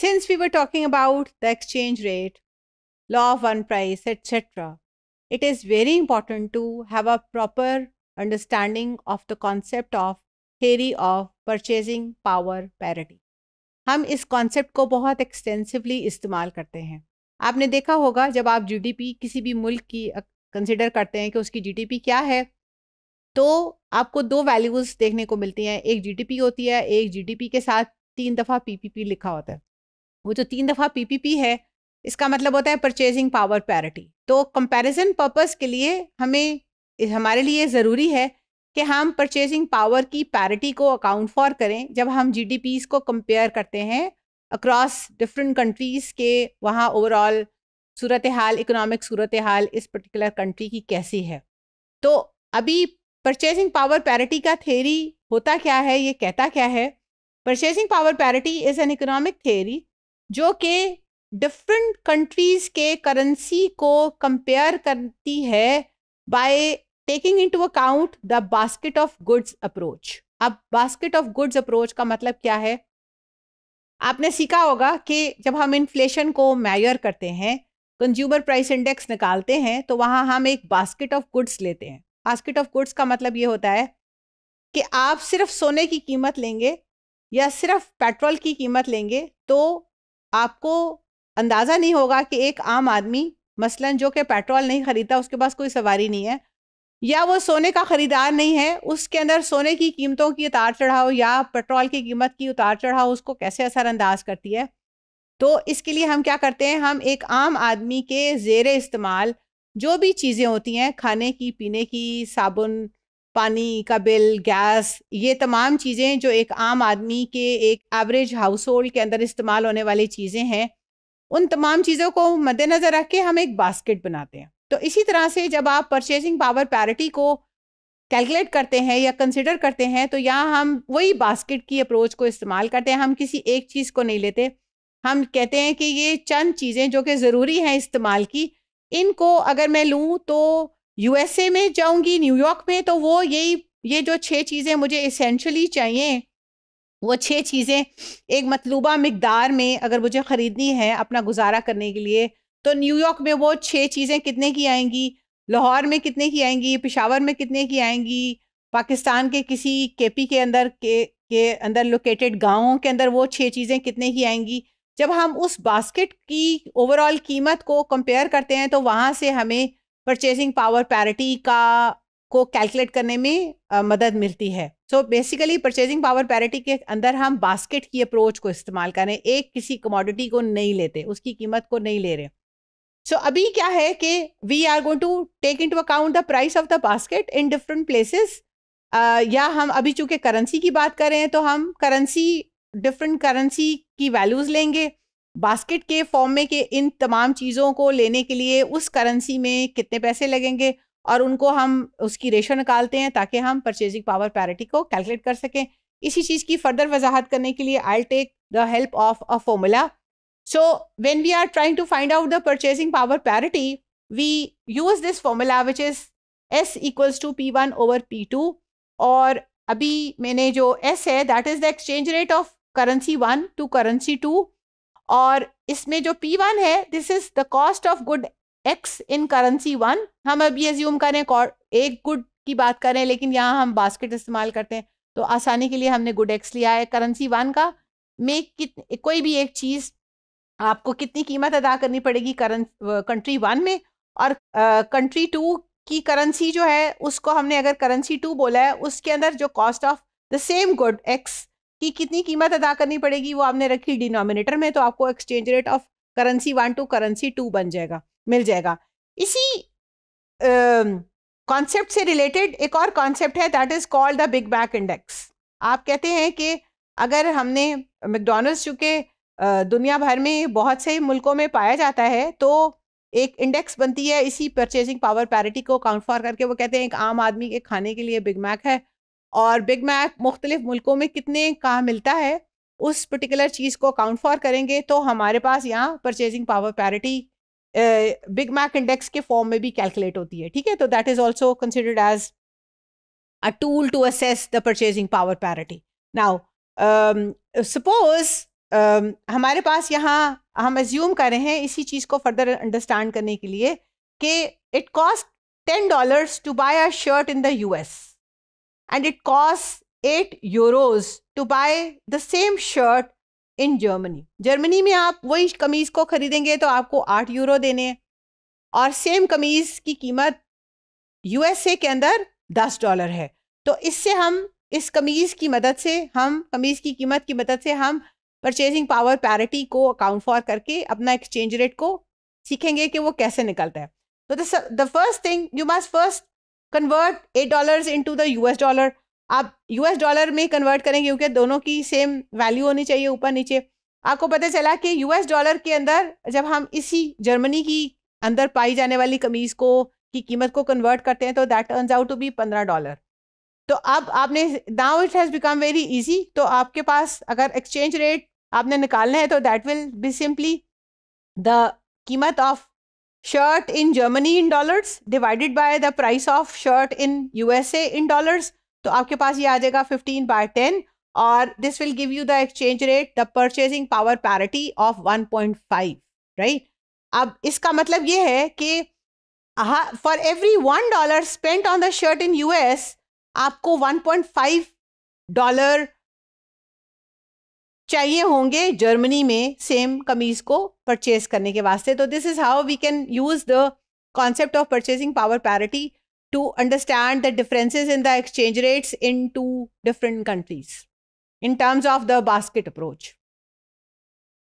Since we were talking about the exchange rate, law of one price, etc., it is very important to have a proper understanding of the concept of theory of purchasing power parity. हम इस concept को बहुत extensively इस्तेमाल करते हैं आपने देखा होगा जब आप जीडीपी किसी भी मुल्क की कंसिडर करते हैं कि उसकी जीडीपी क्या है तो आपको दो वैल्यूज़ देखने को मिलती हैं एक जीडीपी होती है एक जीडीपी के साथ तीन दफ़ा पीपीपी लिखा होता है वो जो तीन दफ़ा पीपीपी है इसका मतलब होता है परचेजिंग पावर पैरिटी तो कंपैरिजन पर्पस के लिए हमें हमारे लिए ज़रूरी है कि हम परचेजिंग पावर की पैरिटी को अकाउंट फॉर करें जब हम जी को कंपेयर करते हैं अक्रॉस डिफरेंट कंट्रीज़ के वहाँ ओवरऑल सूरत हाल इकोनॉमिक सूरत हाल इस पर्टिकुलर कंट्री की कैसी है तो अभी परचेजिंग पावर पैरिटी का थेरी होता क्या है ये कहता क्या है purchasing power parity is an economic theory जो कि डिफरेंट कंट्रीज़ के करेंसी को कंपेयर करती है by taking into account the basket of goods approach अब बास्केट ऑफ गुड्स अप्रोच का मतलब क्या है आपने सीखा होगा कि जब हम इन्फ्लेशन को मैयर करते हैं कंज्यूमर प्राइस इंडेक्स निकालते हैं तो वहाँ हम एक बास्केट ऑफ गुड्स लेते हैं बास्केट ऑफ गुड्स का मतलब ये होता है कि आप सिर्फ सोने की कीमत लेंगे या सिर्फ पेट्रोल की कीमत लेंगे तो आपको अंदाज़ा नहीं होगा कि एक आम आदमी मसलन जो कि पेट्रोल नहीं ख़रीदता उसके पास कोई सवारी नहीं है या वो सोने का ख़रीदार नहीं है उसके अंदर सोने की कीमतों की उतार चढ़ाव या पेट्रोल की कीमत की उतार चढ़ाव उसको कैसे असरअंदाज करती है तो इसके लिए हम क्या करते हैं हम एक आम आदमी के ज़ेर इस्तेमाल जो भी चीज़ें होती हैं खाने की पीने की साबुन पानी का बिल गैस ये तमाम चीज़ें जो एक आम आदमी के एक एवरेज हाउस होल्ड के अंदर इस्तेमाल होने वाली चीज़ें हैं उन तमाम चीज़ों को मद्देनज़र रख के हम एक बास्केट बनाते हैं तो इसी तरह से जब आप परचेजिंग पावर पैरिटी को कैलकुलेट करते हैं या कंसिडर करते हैं तो यहाँ हम वही बास्केट की अप्रोच को इस्तेमाल करते हैं हम किसी एक चीज़ को नहीं लेते हम कहते हैं कि ये चंद चीज़ें जो कि ज़रूरी हैं इस्तेमाल की इनको अगर मैं लूँ तो यूएसए में जाऊंगी न्यूयॉर्क में तो वो यही ये जो छह चीज़ें मुझे इसेंशली चाहिए वो छह चीज़ें एक मतलूबा मकदार में अगर मुझे ख़रीदनी है अपना गुजारा करने के लिए तो न्यूयॉर्क में वो छह चीज़ें कितने की आएंगी लाहौर में कितने की आएंगी पिशावर में कितने की आएंगी पाकिस्तान के किसी केपी के अंदर के के अंदर लोकेटेड गाँवों के अंदर वो छः चीज़ें कितने की आएंगी जब हम उस बास्केट की ओवरऑल कीमत को कंपेयर करते हैं तो वहाँ से हमें परचेजिंग पावर पैरिटी का को कैलकुलेट करने में आ, मदद मिलती है so basically purchasing power parity के अंदर हम बास्केट की अप्रोच को इस्तेमाल करें एक किसी कमोडिटी को नहीं लेते उसकी कीमत को नहीं ले रहे सो so, अभी क्या है कि we are going to take into account the price of the basket in different places या हम अभी चूंकि करेंसी की बात करें तो हम करेंसी डिफरेंट करेंसी की वैल्यूज़ लेंगे बास्केट के फॉर्म में के इन तमाम चीज़ों को लेने के लिए उस करेंसी में कितने पैसे लगेंगे और उनको हम उसकी रेशो निकालते हैं ताकि हम परचेजिंग पावर पैरिटी को कैलकुलेट कर सकें इसी चीज़ की फर्दर वजाहत करने के लिए I take the help of a formula so when we are trying to find out the purchasing power parity we use this formula which is S equals to P one over P two और अभी मैंने जो S है that is the exchange rate of currency one to currency two और इसमें जो P one है this is the cost of good X in currency one हम अब ये ज्यूम करें एक गुड की बात करें लेकिन यहाँ हम बास्केट इस्तेमाल करते हैं तो आसानी के लिए हमने गुड एक्स लिया है करेंसी वन का में कित कोई भी एक चीज़ आपको कितनी कीमत अदा करनी पड़ेगी करं कंट्री वन में और कंट्री टू की करेंसी जो है उसको हमने अगर करेंसी टू बोला है उसके अंदर जो cost of the same good X कि कितनी कीमत अदा करनी पड़ेगी वो आपने रखी डिनोमिनेटर में तो आपको exchange rate of currency one to currency two बन जाएगा मिल जाएगा इसी कॉन्सेप्ट से रिलेटेड एक और कॉन्सेप्ट है that is called the Big Mac index आप कहते हैं कि अगर हमने मैकडोनल्ड्स चूँकि दुनिया भर में बहुत से मुल्कों में पाया जाता है तो एक इंडेक्स बनती है इसी परचेजिंग पावर पैरिटी को काउंट फॉर करके वो कहते हैं एक आम आदमी के खाने के लिए बिग मैक है और बिग मैक मुख्तलिफ मुल्कों में कितने कहाँ मिलता है उस पर्टिकुलर चीज़ को काउंट फॉर करेंगे तो हमारे पास यहाँ purchasing power parity big mac index के फॉर्म में भी कैलकुलेट होती है ठीक है तो that is also considered as a tool to assess the purchasing power parity now suppose हमारे पास यहाँ हम एज्यूम कर रहे हैं इसी चीज़ को फर्दर अंडरस्टैंड करने के लिए कि it cost ten dollars to buy a shirt in the US and it costs 8 euros to buy the same shirt in Germany. Germany में आप वही कमीज़ को ख़रीदेंगे तो आपको 8 यूरो देने और सेम कमीज़ की कीमत यूएसए के अंदर 10 डॉलर है तो इससे हम इस कमीज़ की मदद से हम कमीज़ की कीमत की मदद से हम परचेजिंग पावर पैरिटी को अकाउंट फॉर करके अपना एक्सचेंज रेट को सीखेंगे कि वो कैसे निकलता है तो the first thing you must first convert at dollar into the US dollar आप यूएस डॉलर में कन्वर्ट करेंगे क्योंकि दोनों की सेम वैल्यू होनी चाहिए ऊपर नीचे आपको पता चला कि यूएस डॉलर के अंदर जब हम इसी जर्मनी की अंदर पाई जाने वाली कमीज़ को की कीमत को कन्वर्ट करते हैं तो that turns out to be पंद्रह डॉलर तो अब आपने now it has become very easy तो आपके पास अगर एक्सचेंज रेट आपने निकालना है तो that will be simply the कीमत of shirt in Germany in dollar divided by the price of shirt in USA in dollar तो आपके पास ये आ जाएगा फिफ्टीन बाय टेन और this will give you the exchange rate the purchasing power parity of one point five right अब इसका मतलब ये है कि for every one dollar spent on the shirt in US आपको वन पॉइंट फाइव डॉलर चाहिए होंगे जर्मनी में सेम कमीज को परचेज करने के वास्ते तो this is how we can use the concept of purchasing power parity to understand the differences in the exchange rates in two different countries in terms of the basket approach